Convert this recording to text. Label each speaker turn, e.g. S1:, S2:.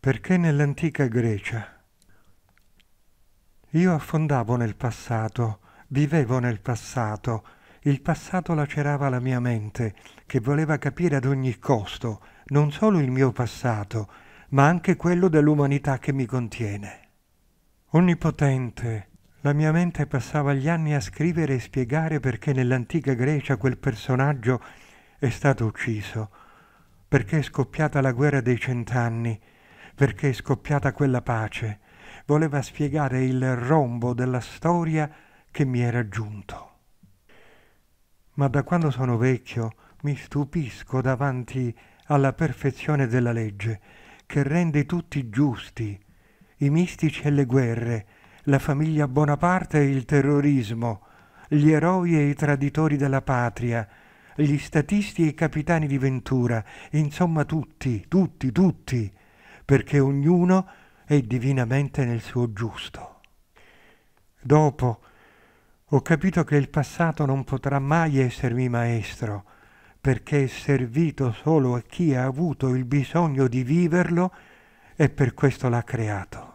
S1: Perché nell'antica Grecia io affondavo nel passato, vivevo nel passato, il passato lacerava la mia mente, che voleva capire ad ogni costo non solo il mio passato, ma anche quello dell'umanità che mi contiene. Onnipotente, la mia mente passava gli anni a scrivere e spiegare perché nell'antica Grecia quel personaggio è stato ucciso, perché è scoppiata la guerra dei cent'anni, perché è scoppiata quella pace voleva spiegare il rombo della storia che mi era giunto. Ma da quando sono vecchio mi stupisco davanti alla perfezione della legge, che rende tutti giusti, i mistici e le guerre, la famiglia Bonaparte e il terrorismo, gli eroi e i traditori della patria, gli statisti e i capitani di Ventura, insomma tutti, tutti, tutti perché ognuno è divinamente nel suo giusto. Dopo ho capito che il passato non potrà mai essermi maestro, perché è servito solo a chi ha avuto il bisogno di viverlo e per questo l'ha creato.